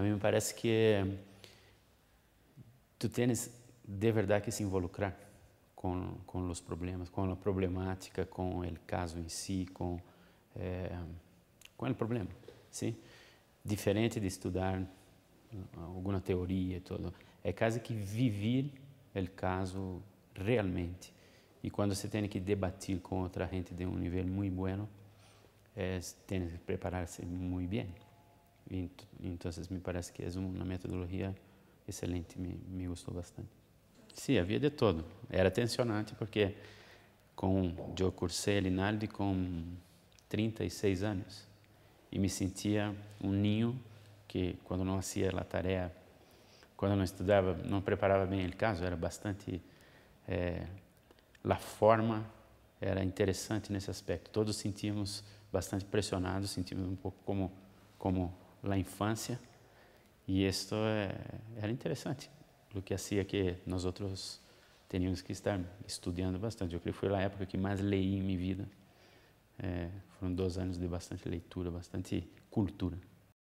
a mim me parece que tu tens de verdade que se involucrar com, com os problemas, com a problemática, com o caso em si, com, eh, com o problema, sim? Diferente de estudar alguma teoria, tudo. É quase que viver o caso realmente. E quando você tem que debater com outra gente de um nível muito bueno, é, eh, tem que preparar-se muito bem. Então, me parece que é uma metodologia excelente, me, me gostou bastante. Sim, havia de todo. Era tensionante porque com eu cursei a Linaldi com 36 anos e me sentia um ninho que quando não fazia a tarefa, quando não estudava, não preparava bem o caso, era bastante é, eh, a forma era interessante nesse aspecto. Todos sentíamos bastante pressionados, sentíamos um pouco como como na infância e isso é, era interessante, o que hacía que nós outros teníamos que estar estudando bastante. Eu creio que foi a época que mais leí em minha vida. É, foram dois anos de bastante leitura, bastante cultura.